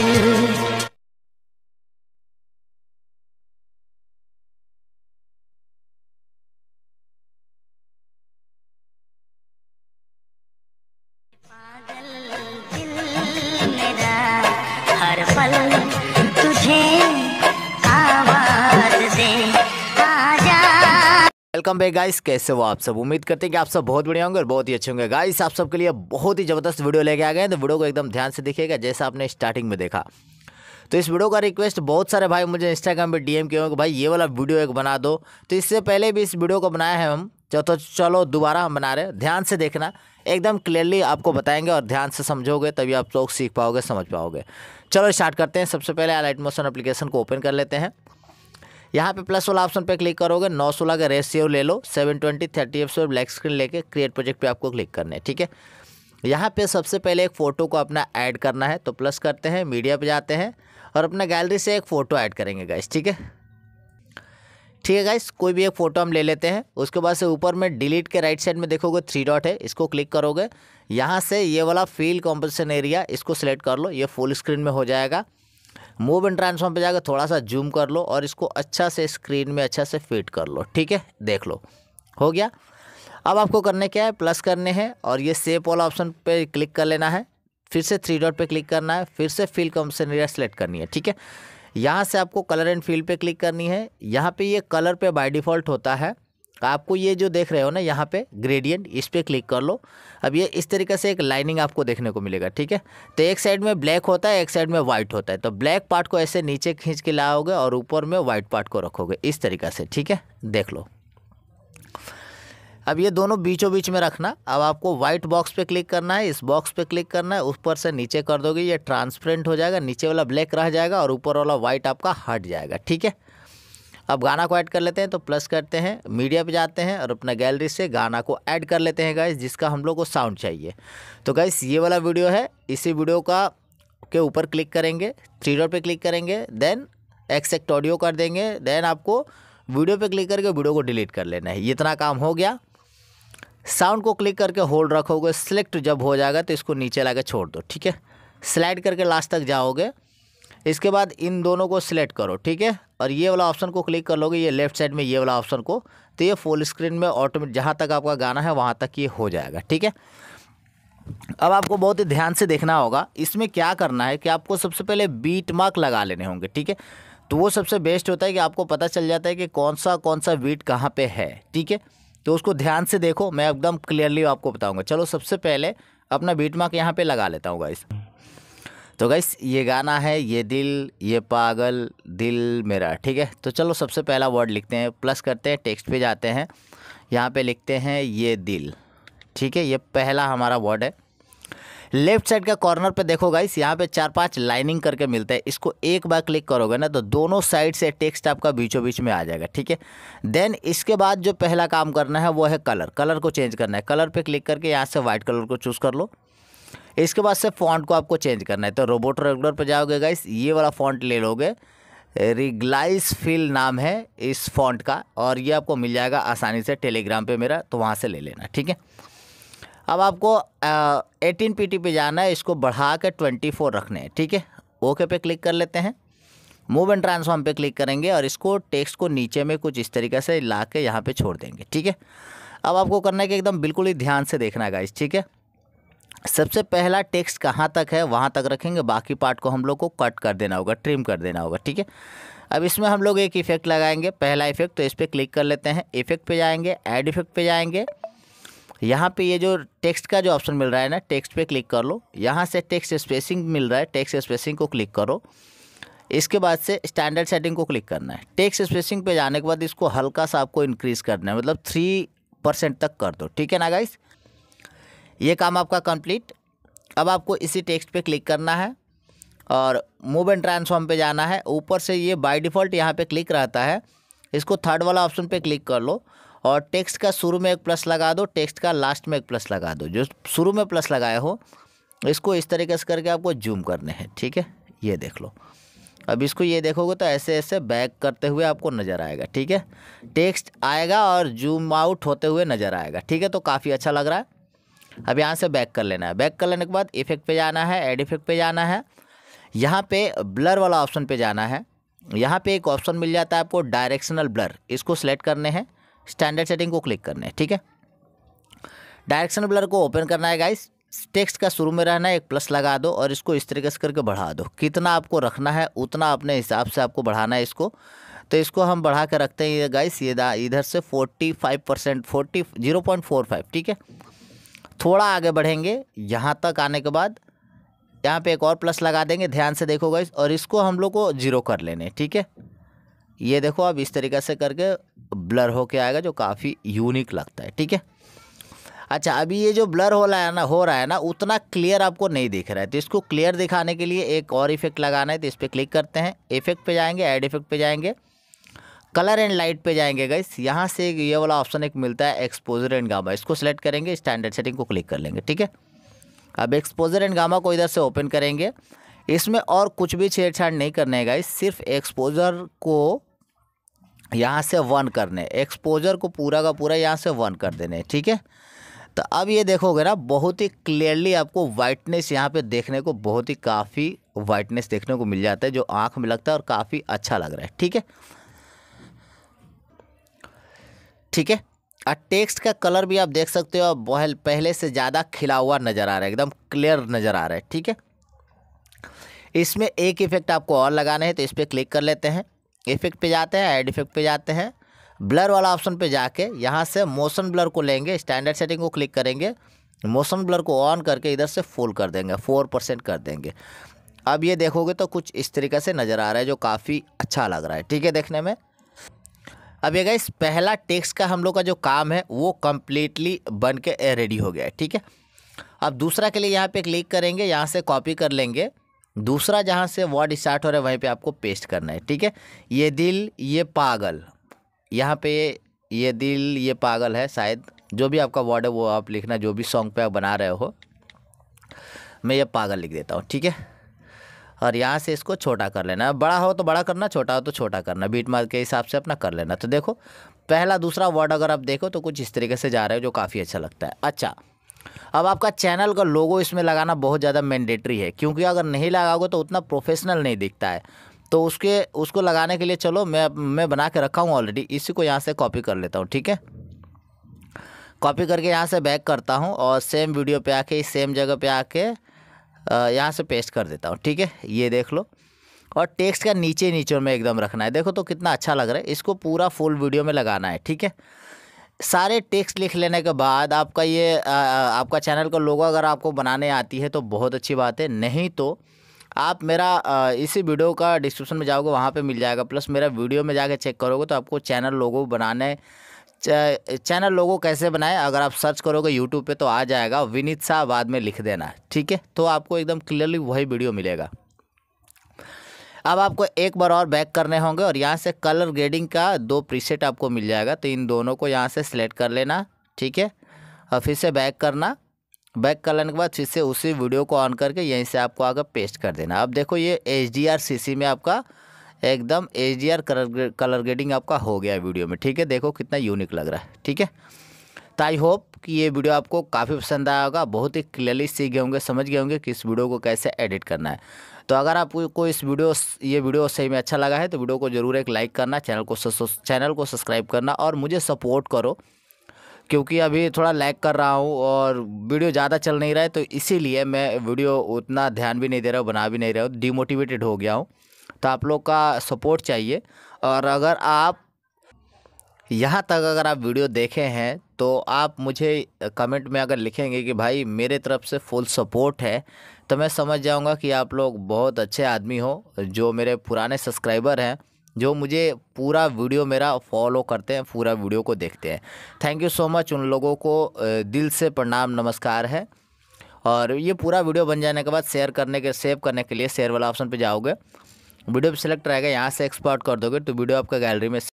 you bay guys कैसे हो आप सब उम्मीद करते हैं कि आप सब बहुत बढ़िया होंगे और बहुत ही अच्छे होंगे गाइस आप सबके लिए बहुत ही ज़बरदस्त वीडियो लेके आ गए हैं तो वीडियो को एकदम ध्यान से देखिएगा जैसा आपने स्टार्टिंग में देखा तो इस वीडियो का रिक्वेस्ट बहुत सारे भाई मुझे इंस्टाग्राम पर डीएम किए होंगे भाई ये वाला वीडियो एक बना दो तो इससे पहले भी इस वीडियो को बनाया है हम तो चलो दोबारा हम बना रहे हैं ध्यान से देखना एकदम क्लियरली आपको बताएंगे और ध्यान से समझोगे तभी आप लोग सीख पाओगे समझ पाओगे चलो स्टार्ट करते हैं सबसे पहले लाइट मोशन अप्लीकेशन को ओपन कर लेते हैं यहाँ पे प्लस वाला ऑप्शन पे क्लिक करोगे नौ सोलह का रेशियो ले लो seven twenty thirty F black screen लेके क्रिएट प्रोजेक्ट पे आपको क्लिक करना है ठीक है यहाँ पे सबसे पहले एक फ़ोटो को अपना ऐड करना है तो प्लस करते हैं मीडिया पे जाते हैं और अपना गैलरी से एक फ़ोटो ऐड करेंगे गाइस ठीक है ठीक है गाइस कोई भी एक फ़ोटो हम ले लेते हैं उसके बाद से ऊपर में डिलीट के राइट साइड में देखोगे थ्री डॉट है इसको क्लिक करोगे यहाँ से ये वाला फील्ड कॉम्पोजिशन एरिया इसको सिलेक्ट कर लो ये फुल स्क्रीन में हो जाएगा मूव एंड ट्रांसफॉर्म पे जाकर थोड़ा सा जूम कर लो और इसको अच्छा से स्क्रीन में अच्छा से फिट कर लो ठीक है देख लो हो गया अब आपको करने क्या है प्लस करने हैं और ये सेप वाला ऑप्शन पे क्लिक कर लेना है फिर से थ्री डॉट पे क्लिक करना है फिर से फिल कंसनरिया सेलेक्ट करनी है ठीक है यहाँ से आपको कलर एंड फील्ड पे क्लिक करनी है यहाँ पे ये कलर पे बाय डिफ़ॉल्ट होता है आपको ये जो देख रहे हो ना यहाँ पे ग्रेडियंट इस पर क्लिक कर लो अब ये इस तरीके से एक लाइनिंग आपको देखने को मिलेगा ठीक है तो एक साइड में ब्लैक होता है एक साइड में वाइट होता है तो ब्लैक पार्ट को ऐसे नीचे खींच के लाओगे और ऊपर में वाइट पार्ट को रखोगे इस तरीका से ठीक है देख लो अब ये दोनों बीचों बीच में रखना अब आपको व्हाइट बॉक्स पे क्लिक करना है इस बॉक्स पे क्लिक करना है ऊपर से नीचे कर दोगे ये ट्रांसपेरेंट हो जाएगा नीचे वाला ब्लैक रह जाएगा और ऊपर वाला व्हाइट आपका हट जाएगा ठीक है अब गाना को ऐड कर लेते हैं तो प्लस करते हैं मीडिया पे जाते हैं और अपना गैलरी से गाना को ऐड कर लेते हैं गाइस जिसका हम लोग को साउंड चाहिए तो गाइस ये वाला वीडियो है इसी वीडियो का के ऊपर क्लिक करेंगे थ्री डॉट पे क्लिक करेंगे देन एक्सेक्ट ऑडियो कर देंगे देन आपको वीडियो पर क्लिक करके वीडियो को डिलीट कर लेना है इतना काम हो गया साउंड को क्लिक करके होल्ड रखोगे सिलेक्ट जब हो जाएगा तो इसको नीचे ला छोड़ दो ठीक है स्लाइड करके लास्ट तक जाओगे इसके बाद इन दोनों को सिलेक्ट करो ठीक है और ये वाला ऑप्शन को क्लिक कर लोगे ये लेफ्ट साइड में ये वाला ऑप्शन को तो ये फुल स्क्रीन में ऑटोमेटिक जहाँ तक आपका गाना है वहाँ तक ये हो जाएगा ठीक है अब आपको बहुत ही ध्यान से देखना होगा इसमें क्या करना है कि आपको सबसे पहले बीट मार्क लगा लेने होंगे ठीक है तो वो सबसे बेस्ट होता है कि आपको पता चल जाता है कि कौन सा कौन सा बीट कहाँ पे है ठीक है तो उसको ध्यान से देखो मैं एकदम क्लियरली आपको बताऊंगा चलो सबसे पहले अपना बीट मार्क यहाँ पे लगा लेता हूँ गाइस तो गैस ये गाना है ये दिल ये पागल दिल मेरा ठीक है तो चलो सबसे पहला वर्ड लिखते हैं प्लस करते हैं टेक्स्ट पे जाते हैं यहाँ पे लिखते हैं ये दिल ठीक है ये पहला हमारा वर्ड है लेफ्ट साइड का कॉर्नर पे देखो गाइस यहाँ पे चार पांच लाइनिंग करके मिलता है इसको एक बार क्लिक करोगे ना तो दोनों साइड से टेक्स्ट आपका बीचों बीच में आ जाएगा ठीक है देन इसके बाद जो पहला काम करना है वो है कलर कलर को चेंज करना है कलर पे क्लिक करके यहाँ से वाइट कलर को चूज़ कर लो इसके बाद से फॉन्ट को आपको चेंज करना है तो रोबोट रेगुलर पर जाओगे गाइस ये वाला फॉन्ट ले लोगे रिग्लाइस फिल नाम है इस फॉन्ट का और ये आपको मिल जाएगा आसानी से टेलीग्राम पे मेरा तो वहाँ से ले लेना ठीक है अब आपको एटीन पी पे जाना है इसको बढ़ा के ट्वेंटी फोर रखने हैं ठीक है ओके पे क्लिक कर लेते हैं मूव एंड ट्रांसफॉर्म पे क्लिक करेंगे और इसको टेक्स्ट को नीचे में कुछ इस तरीके से ला के यहाँ पर छोड़ देंगे ठीक है अब आपको करना है कि एकदम बिल्कुल ही ध्यान से देखना है गाइस ठीक है सबसे पहला टेक्स्ट कहाँ तक है वहाँ तक रखेंगे बाकी पार्ट को हम लोग को कट कर देना होगा ट्रिम कर देना होगा ठीक है अब इसमें हम लोग एक इफेक्ट लगाएंगे पहला इफेक्ट तो इस पर क्लिक कर लेते हैं इफेक्ट पे जाएंगे ऐड इफेक्ट पे जाएंगे यहाँ पे ये जो टेक्स्ट का जो ऑप्शन मिल रहा है ना टेक्स्ट पे क्लिक कर लो यहाँ से टेक्स्ट स्पेसिंग मिल रहा है टेक्स्ट स्पेसिंग को क्लिक करो इसके बाद से स्टैंडर्ड सेटिंग को क्लिक करना है टेक्स्ट स्पेसिंग पे जाने के बाद इसको हल्का सा आपको इंक्रीज़ करना है मतलब थ्री परसेंट तक कर दो ठीक है ना गाइस ये काम आपका कंप्लीट अब आपको इसी टेक्स्ट पे क्लिक करना है और मूव एंड ट्रांसफॉर्म पे जाना है ऊपर से ये बाय डिफ़ॉल्ट यहाँ पे क्लिक रहता है इसको थर्ड वाला ऑप्शन पे क्लिक कर लो और टेक्स्ट का शुरू में एक प्लस लगा दो टेक्स्ट का लास्ट में एक प्लस लगा दो जो शुरू में प्लस लगाए हो इसको इस तरीके से करके आपको जूम करने हैं ठीक है ये देख लो अब इसको ये देखोगे तो ऐसे ऐसे बैक करते हुए आपको नज़र आएगा ठीक है टेक्स्ट आएगा और जूम आउट होते हुए नज़र आएगा ठीक है तो काफ़ी अच्छा लग रहा है अब यहाँ से बैक कर लेना है बैक कर लेने के बाद इफेक्ट पे जाना है एड इफेक्ट पे जाना है यहाँ पे ब्लर वाला ऑप्शन पे जाना है यहाँ पे एक ऑप्शन मिल जाता है आपको डायरेक्शनल ब्लर इसको सेलेक्ट करने हैं स्टैंडर्ड सेटिंग को क्लिक करने हैं ठीक है डायरेक्शनल ब्लर को ओपन करना है गाइस टेक्स्ट का शुरू में रहना है एक प्लस लगा दो और इसको इस तरीके से करके बढ़ा दो कितना आपको रखना है उतना अपने हिसाब से आपको बढ़ाना है इसको तो इसको हम बढ़ा कर रखते हैं गाइस ये इधर से forty five percent forty zero point four five ठीक है थोड़ा आगे बढ़ेंगे यहाँ तक आने के बाद यहाँ पे एक और प्लस लगा देंगे ध्यान से देखो गाइस और इसको हम लोग को जीरो कर लेने ठीक है ये देखो अब इस तरीके से करके ब्लर होके आएगा जो काफ़ी यूनिक लगता है ठीक है अच्छा अभी ये जो ब्लर हो रहा है ना हो रहा है ना उतना क्लियर आपको नहीं दिख रहा है तो इसको क्लियर दिखाने के लिए एक और इफेक्ट लगाना है तो इस पर क्लिक करते हैं इफेक्ट पे जाएंगे ऐड इफेक्ट पे जाएंगे कलर एंड लाइट पे जाएंगे गाइस यहाँ से ये वाला ऑप्शन एक मिलता है एक्सपोजर एंड गामा इसको सेलेक्ट करेंगे स्टैंडर्ड सेटिंग को क्लिक कर लेंगे ठीक है अब एक्सपोजर एंड गामा को इधर से ओपन करेंगे इसमें और कुछ भी छेड़छाड़ नहीं करने है गाइस सिर्फ एक्सपोजर को यहाँ से वन करने एक्सपोजर को पूरा का पूरा यहाँ से वन कर देने ठीक है तो अब ये देखोगे ना बहुत ही क्लियरली आपको वाइटनेस यहाँ पे देखने को बहुत ही काफ़ी वाइटनेस देखने को मिल जाता है जो आँख में लगता है और काफ़ी अच्छा लग रहा है ठीक है ठीक है और टेक्स्ट का कलर भी आप देख सकते हो बहल पहले से ज़्यादा खिला हुआ नज़र आ रहा है एकदम क्लियर नज़र आ रहा है ठीक है इसमें एक इफ़ेक्ट आपको और लगाना है तो इस पर क्लिक कर लेते हैं इफ़ेक्ट पे जाते हैं एड इफ़ेक्ट पे जाते हैं ब्लर वाला ऑप्शन पे जाके यहाँ से मोशन ब्लर को लेंगे स्टैंडर्ड सेटिंग को क्लिक करेंगे मोशन ब्लर को ऑन करके इधर से फुल कर देंगे फोर परसेंट कर देंगे अब ये देखोगे तो कुछ इस तरीके से नज़र आ रहा है जो काफ़ी अच्छा लग रहा है ठीक है देखने में अब ये गाइस पहला टेक्स्ट का हम लोग का जो काम है वो कम्प्लीटली बन के रेडी हो गया है ठीक है अब दूसरा के लिए यहाँ पे क्लिक करेंगे यहाँ से कॉपी कर लेंगे दूसरा जहाँ से वर्ड स्टार्ट हो रहा है वहीं पे आपको पेस्ट करना है ठीक है ये दिल ये पागल यहाँ पे ये दिल ये पागल है शायद जो भी आपका वर्ड है वो आप लिखना जो भी सॉन्ग पे आप बना रहे हो मैं ये पागल लिख देता हूँ ठीक है और यहाँ से इसको छोटा कर लेना बड़ा हो तो बड़ा करना छोटा हो तो छोटा करना बीट मार्क के हिसाब से अपना कर लेना तो देखो पहला दूसरा वर्ड अगर आप देखो तो कुछ इस तरीके से जा रहे हो जो काफ़ी अच्छा लगता है अच्छा अब आपका चैनल का लोगो इसमें लगाना बहुत ज़्यादा मैंडेटरी है क्योंकि अगर नहीं लगाओगे तो उतना प्रोफेशनल नहीं दिखता है तो उसके उसको लगाने के लिए चलो मैं मैं बना के रखा हूँ ऑलरेडी इसी को यहाँ से कॉपी कर लेता हूँ ठीक है कॉपी करके यहाँ से बैक करता हूँ और सेम वीडियो पे आके सेम जगह पे आके यहाँ से पेस्ट कर देता हूँ ठीक है ये देख लो और टेक्स्ट का नीचे नीचे में एकदम रखना है देखो तो कितना अच्छा लग रहा है इसको पूरा फुल वीडियो में लगाना है ठीक है सारे टेक्स्ट लिख लेने के बाद आपका ये आ, आपका चैनल का लोगो अगर आपको बनाने आती है तो बहुत अच्छी बात है नहीं तो आप मेरा आ, इसी वीडियो का डिस्क्रिप्शन में जाओगे वहाँ पे मिल जाएगा प्लस मेरा वीडियो में जाके चेक करोगे तो आपको चैनल लोगो बनाने चैनल लोगो कैसे बनाए अगर आप सर्च करोगे यूट्यूब पे तो आ जाएगा विनीत शाह बाद में लिख देना ठीक है तो आपको एकदम क्लियरली वही वीडियो मिलेगा अब आपको एक बार और बैक करने होंगे और यहाँ से कलर ग्रेडिंग का दो प्रीसेट आपको मिल जाएगा तो इन दोनों को यहाँ से सिलेक्ट कर लेना ठीक है और फिर से बैक करना बैक कर लेने के बाद फिर से उसी वीडियो को ऑन करके यहीं से आपको आगे पेस्ट कर देना अब देखो ये H D R C C में आपका एकदम H D R colour colour grading आपका हो गया है वीडियो में ठीक है देखो कितना यूनिक लग रहा है ठीक है तो आई होप कि ये वीडियो आपको काफ़ी पसंद आया होगा बहुत ही क्लियरली सीख गए होंगे समझ गए होंगे कि इस वीडियो को कैसे एडिट करना है तो अगर आपको इस वीडियो ये वीडियो सही में अच्छा लगा है तो वीडियो को ज़रूर एक लाइक करना चैनल को चैनल को सब्सक्राइब करना और मुझे सपोर्ट करो क्योंकि अभी थोड़ा लैग कर रहा हूँ और वीडियो ज़्यादा चल नहीं रहा है तो इसीलिए मैं वीडियो उतना ध्यान भी नहीं दे रहा हूँ बना भी नहीं रहा हूँ डीमोटिवेटेड हो गया हूँ तो आप लोग का सपोर्ट चाहिए और अगर आप यहाँ तक अगर आप वीडियो देखे हैं तो आप मुझे कमेंट में अगर लिखेंगे कि भाई मेरे तरफ से फुल सपोर्ट है तो मैं समझ जाऊँगा कि आप लोग बहुत अच्छे आदमी हो जो मेरे पुराने सब्सक्राइबर हैं जो मुझे पूरा वीडियो मेरा फॉलो करते हैं पूरा वीडियो को देखते हैं थैंक यू सो मच उन लोगों को दिल से प्रणाम नमस्कार है और ये पूरा वीडियो बन जाने के बाद शेयर करने के सेव करने के लिए शेयर वाला ऑप्शन पे जाओगे वीडियो सेलेक्ट रहेगा यहाँ से एक्सपोर्ट कर दोगे तो वीडियो आपका गैलरी में